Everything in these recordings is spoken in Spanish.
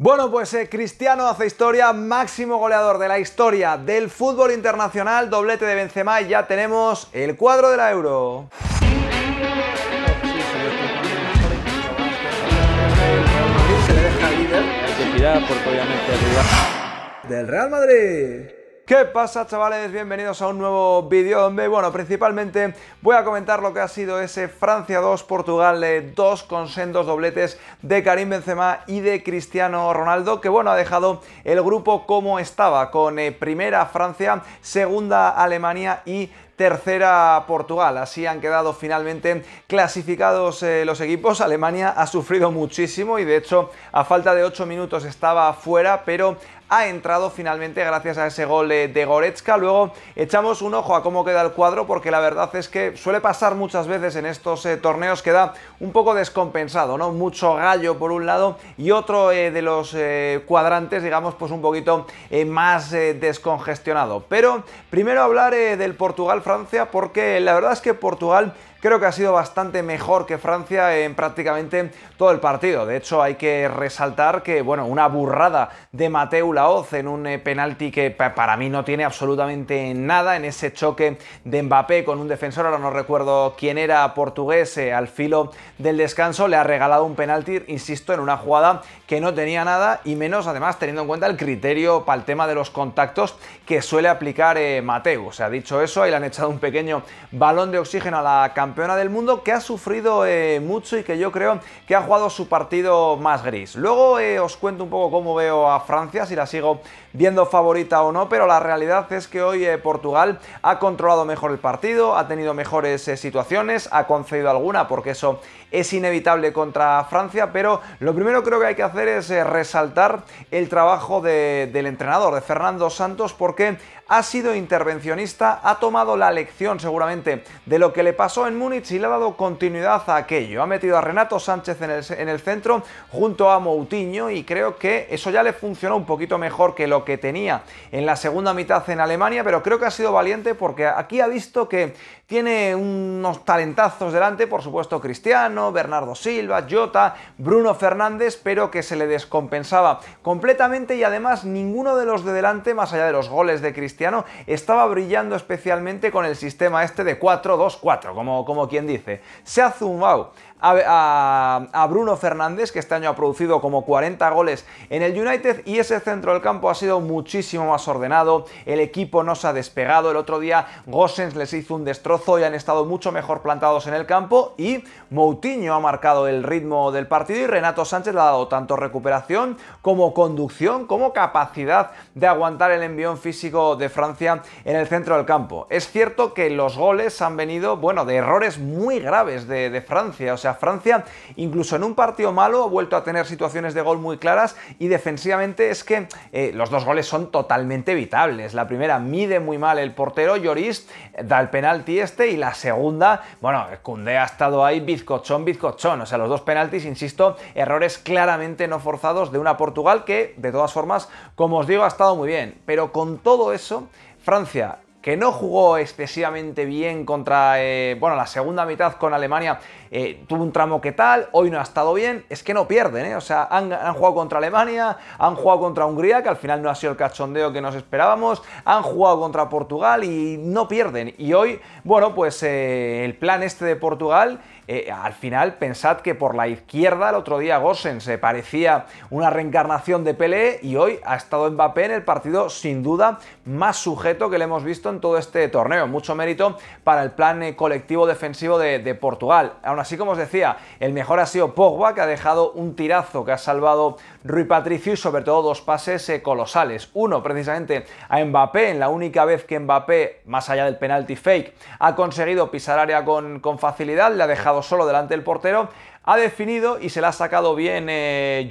Bueno, pues eh, Cristiano hace historia, máximo goleador de la historia del fútbol internacional, doblete de Benzema y ya tenemos el cuadro de la Euro. Del Real Madrid. ¿Qué pasa chavales? Bienvenidos a un nuevo vídeo donde, bueno, principalmente voy a comentar lo que ha sido ese Francia 2, Portugal 2 con sendos dobletes de Karim Benzema y de Cristiano Ronaldo, que bueno, ha dejado el grupo como estaba, con eh, primera Francia, segunda Alemania y tercera Portugal. Así han quedado finalmente clasificados eh, los equipos. Alemania ha sufrido muchísimo y de hecho a falta de 8 minutos estaba fuera, pero ha entrado finalmente gracias a ese gol de Goretzka. Luego echamos un ojo a cómo queda el cuadro porque la verdad es que suele pasar muchas veces en estos eh, torneos Queda un poco descompensado, ¿no? Mucho gallo por un lado y otro eh, de los eh, cuadrantes, digamos, pues un poquito más descongestionado. Pero primero hablar del Portugal-Francia porque la verdad es que Portugal creo que ha sido bastante mejor que Francia en prácticamente todo el partido. De hecho, hay que resaltar que, bueno, una burrada de Mateu Laoz en un eh, penalti que para mí no tiene absolutamente nada en ese choque de Mbappé con un defensor, ahora no recuerdo quién era, portugués, eh, al filo del descanso, le ha regalado un penalti, insisto, en una jugada que no tenía nada y menos además teniendo en cuenta el criterio para el tema de los contactos que suele aplicar eh, Mateu. O sea, dicho eso, ahí le han echado un pequeño balón de oxígeno a la campaña campeona del mundo que ha sufrido eh, mucho y que yo creo que ha jugado su partido más gris. Luego eh, os cuento un poco cómo veo a Francia, si la sigo viendo favorita o no, pero la realidad es que hoy eh, Portugal ha controlado mejor el partido, ha tenido mejores situaciones, ha concedido alguna porque eso es inevitable contra Francia, pero lo primero creo que hay que hacer es resaltar el trabajo del entrenador, de Fernando Santos, porque ha sido intervencionista, ha tomado la lección seguramente de lo que le pasó en Múnich y le ha dado continuidad a aquello. Ha metido a Renato Sánchez en el, centro junto a Moutinho y creo que eso ya le funcionó un poquito mejor que lo que tenía en la segunda mitad en Alemania, pero creo que ha sido valiente porque aquí ha visto que tiene unos talentazos delante, por supuesto Cristiano, Bernardo Silva, Jota, Bruno Fernández, pero que se le descompensaba completamente y además ninguno de los de delante, más allá de los goles de Cristiano, estaba brillando especialmente con el sistema este de 4-2-4, como como, quien dice. Se ha zumbado a, Bruno Fernández, que este año ha producido como 40 goles en el United, y ese centro del campo ha sido muchísimo más ordenado, el equipo no se ha despegado, el otro día Gossens les hizo un destrozo y han estado mucho mejor plantados en el campo, y Moutinho ha marcado el ritmo del partido y Renato Sánchez le ha dado tanto recuperación como conducción, como capacidad de aguantar el envión físico de Francia en el centro del campo. Es cierto que los goles han venido, bueno, de errores muy graves de, Francia. O sea, Francia, incluso en un partido malo, ha vuelto a tener situaciones de gol muy claras y defensivamente es que eh, los dos goles son totalmente evitables. La primera mide muy mal el portero, Lloris da el penalti este y la segunda, bueno, Cundé ha estado ahí bizcochón, bizcochón. O sea, los dos penaltis, insisto, errores claramente no forzados de una Portugal que, de todas formas, como os digo, ha estado muy bien. Pero con todo eso, Francia que no jugó excesivamente bien contra, eh, bueno, la segunda mitad con Alemania eh, tuvo un tramo que tal, hoy no ha estado bien, es que no pierden, eh. O sea, han, jugado contra Alemania, han jugado contra Hungría, que al final no ha sido el cachondeo que nos esperábamos, han jugado contra Portugal y no pierden. Y hoy, bueno, pues eh, el plan este de Portugal... al final pensad que por la izquierda el otro día gosen se parecía una reencarnación de Pelé y hoy ha estado Mbappé en el partido sin duda más sujeto que le hemos visto en todo este torneo. Mucho mérito para el plan colectivo defensivo de, Portugal. Aún Así como os decía, el mejor ha sido Pogba, que ha dejado un tirazo que ha salvado Rui Patricio y sobre todo dos pases eh, colosales. Uno, precisamente, a Mbappé, en la única vez que Mbappé, más allá del penalti fake, ha conseguido pisar área con, con facilidad, le ha dejado solo delante del portero, ha definido y se la ha sacado bien eh,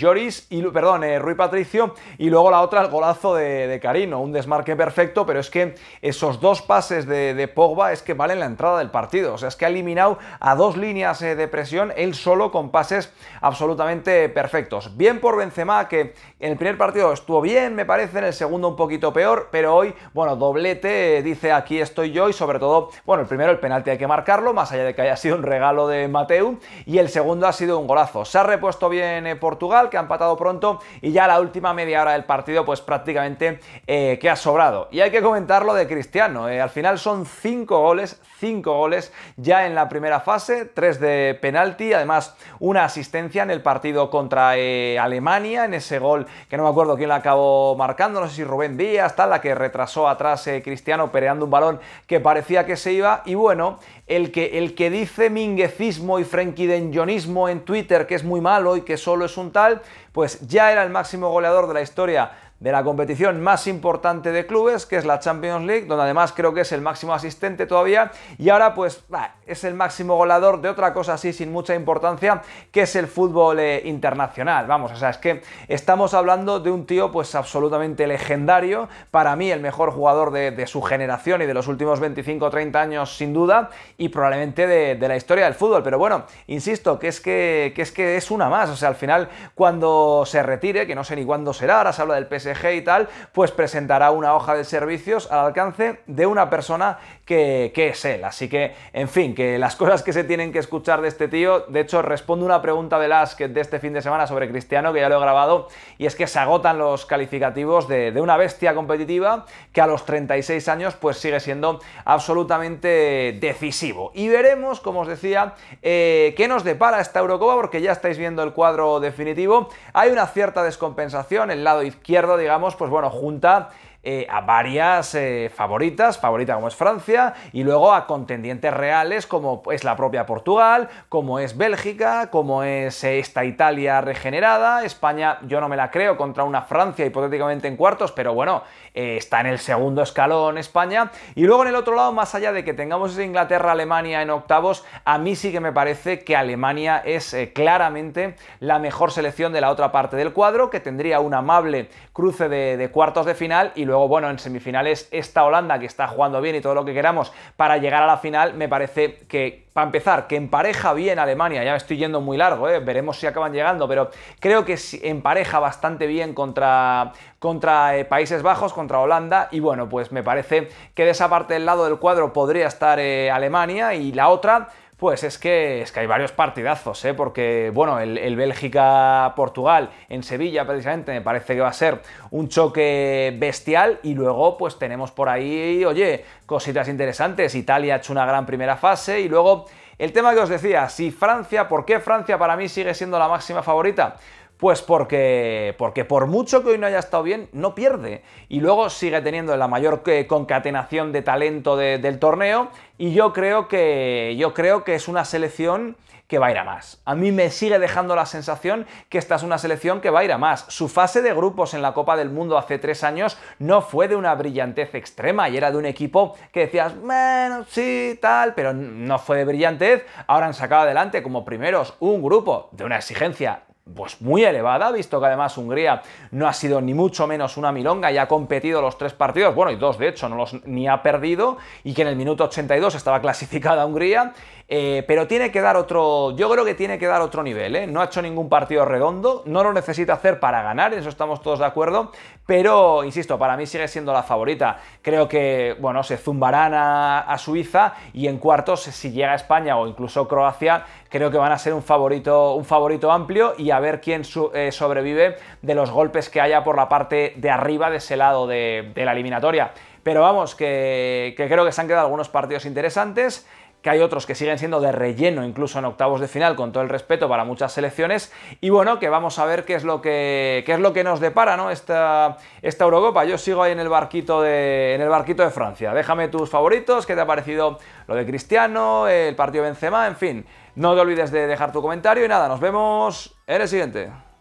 y, perdón, eh, Rui Patricio, y luego la otra, el golazo de, de, Carino, un desmarque perfecto, pero es que esos dos pases de, Pogba es que valen la entrada del partido, o sea, es que ha eliminado a dos líneas eh, de presión él solo con pases absolutamente perfectos. Bien por Benzema, que en el primer partido estuvo bien, me parece, en el segundo un poquito peor, pero hoy, bueno, doblete, dice aquí estoy yo, y sobre todo, bueno, el primero el penalti hay que marcarlo, más allá de que haya sido un regalo de Mateu, y el segundo ha sido un golazo. Se ha repuesto bien eh, Portugal, que ha empatado pronto, y ya la última media hora del partido, pues prácticamente eh, que ha sobrado. Y hay que comentar lo de Cristiano. Eh, al final son cinco goles, cinco goles ya en la primera fase, tres de penalti, además una asistencia en el partido contra Alemania, en ese gol que no me acuerdo quién la acabó marcando, no sé si Rubén Díaz, tal, la que retrasó atrás Cristiano peleando un balón que parecía que se iba. Y bueno, el que, el que dice minguecismo y frenkidenjonismo en Twitter que es muy malo y que solo es un tal, pues ya era el máximo goleador de la historia de la competición más importante de clubes, que es la Champions League, donde además creo que es el máximo asistente todavía, y ahora pues es el máximo goleador de otra cosa así sin mucha importancia, que es el fútbol eh, internacional. Vamos, o sea, es que estamos hablando de un tío pues absolutamente legendario, para mí el mejor jugador de, su generación y de los últimos 25 o 30 años sin duda, y probablemente de, la historia del fútbol, pero bueno, insisto, que es que, que es que es una más, o sea, al final cuando se retire, que no sé ni cuándo será, ahora se habla del PSG, y tal, pues presentará una hoja de servicios al alcance de una persona que, es él. Así que, en fin, que las cosas que se tienen que escuchar de este tío, de hecho, respondo una pregunta de las de este fin de semana sobre Cristiano, que ya lo he grabado, y es que se agotan los calificativos de, una bestia competitiva que a los 36 años pues sigue siendo absolutamente decisivo. Y veremos, como os decía, eh, que nos depara esta Eurocopa, porque ya estáis viendo el cuadro definitivo. Hay una cierta descompensación, el lado izquierdo, de digamos, pues bueno, junta eh, a varias eh, favoritas, favorita como es Francia, y luego a contendientes reales como es la propia Portugal, como es Bélgica, como es eh, esta Italia regenerada, España yo no me la creo contra una Francia hipotéticamente en cuartos, pero bueno, está en el segundo escalón España, y luego en el otro lado, más allá de que tengamos Inglaterra-Alemania en octavos, a mí sí que me parece que Alemania es claramente la mejor selección de la otra parte del cuadro, que tendría un amable cruce de, de cuartos de final y luego luego, bueno, en semifinales, esta Holanda que está jugando bien y todo lo que queramos para llegar a la final, me parece que, para empezar, que empareja bien Alemania, ya me estoy yendo muy largo, ¿eh? veremos si acaban llegando, pero creo que empareja bastante bien contra, contra eh, Países Bajos, contra Holanda, y bueno, pues me parece que de esa parte del lado del cuadro podría estar eh, Alemania y la otra pues es que, es que hay varios partidazos, ¿eh? porque bueno, el, el Bélgica-Portugal en Sevilla precisamente me parece que va a ser un choque bestial y luego pues tenemos por ahí, oye, cositas interesantes. Italia ha hecho una gran primera fase y luego el tema que os decía, si Francia, ¿por qué Francia para mí sigue siendo la máxima favorita? Pues porque, porque por mucho que hoy no haya estado bien, no pierde. Y luego sigue teniendo la mayor eh, concatenación de talento del torneo. Y yo creo, que, yo creo que es una selección que va a ir a más. A mí me sigue dejando la sensación que esta es una selección que va a ir a más. Su fase de grupos en la Copa del Mundo hace tres años no fue de una brillantez extrema y era de un equipo que decías, bueno, sí, tal, pero no fue de brillantez. Ahora han sacado adelante como primeros un grupo de una exigencia pues muy elevada, visto que además Hungría no ha sido ni mucho menos una milonga y ha competido los tres partidos, bueno, y dos de hecho, no los, ni ha perdido, y que en el minuto 82 estaba clasificada Hungría, eh, pero tiene que dar otro, yo creo que tiene que dar otro nivel, ¿eh? no ha hecho ningún partido redondo, no lo necesita hacer para ganar, en eso estamos todos de acuerdo, pero, insisto, para mí sigue siendo la favorita, creo que, bueno, se zumbarán a, Suiza y en cuartos, si llega España o incluso Croacia, creo que van a ser un favorito, un favorito amplio y a ver quién eh, sobrevive de los golpes que haya por la parte de arriba de ese lado de, la eliminatoria. Pero vamos, que, creo que se han quedado algunos partidos interesantes que hay otros que siguen siendo de relleno incluso en octavos de final, con todo el respeto para muchas selecciones, y bueno, que vamos a ver qué es lo que, qué es lo que nos depara ¿no? esta, esta Eurocopa. Yo sigo ahí en el, barquito de, en el barquito de Francia. Déjame tus favoritos, qué te ha parecido lo de Cristiano, el partido Benzema, en fin. No te olvides de dejar tu comentario y nada, nos vemos en el siguiente.